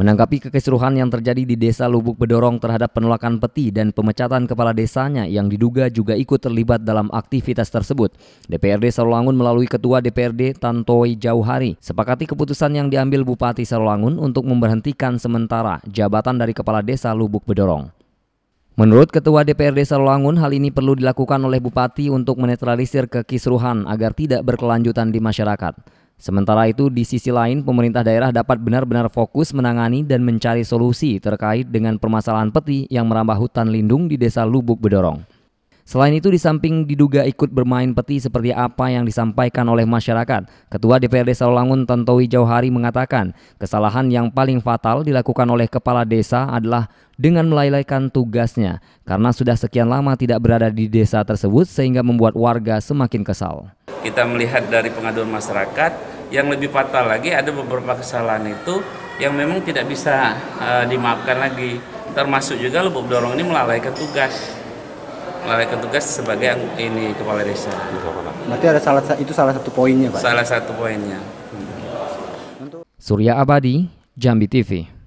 Menanggapi kekisruhan yang terjadi di desa Lubuk Bedorong terhadap penolakan peti dan pemecatan kepala desanya yang diduga juga ikut terlibat dalam aktivitas tersebut, DPRD Sarolangun melalui Ketua DPRD Tantoi Jauhari sepakati keputusan yang diambil Bupati Sarolangun untuk memberhentikan sementara jabatan dari Kepala Desa Lubuk Bedorong. Menurut Ketua DPRD Sarolangun, hal ini perlu dilakukan oleh Bupati untuk menetralisir kekisruhan agar tidak berkelanjutan di masyarakat. Sementara itu, di sisi lain, pemerintah daerah dapat benar-benar fokus menangani dan mencari solusi terkait dengan permasalahan peti yang merambah hutan lindung di Desa Lubuk Bedorong. Selain itu, di samping diduga ikut bermain peti seperti apa yang disampaikan oleh masyarakat, Ketua DPRD Sarolangun Tantowi Jauhari mengatakan kesalahan yang paling fatal dilakukan oleh kepala desa adalah dengan melalaikan tugasnya karena sudah sekian lama tidak berada di desa tersebut sehingga membuat warga semakin kesal. Kita melihat dari pengaduan masyarakat, yang lebih fatal lagi ada beberapa kesalahan itu yang memang tidak bisa uh, dimaafkan lagi termasuk juga Lubuk Dorong ini melalaikan tugas melalaikan tugas sebagai ini kepala desa. Berarti ada salah itu salah satu poinnya, Pak. Salah satu poinnya. Surya Abadi, Jambi TV.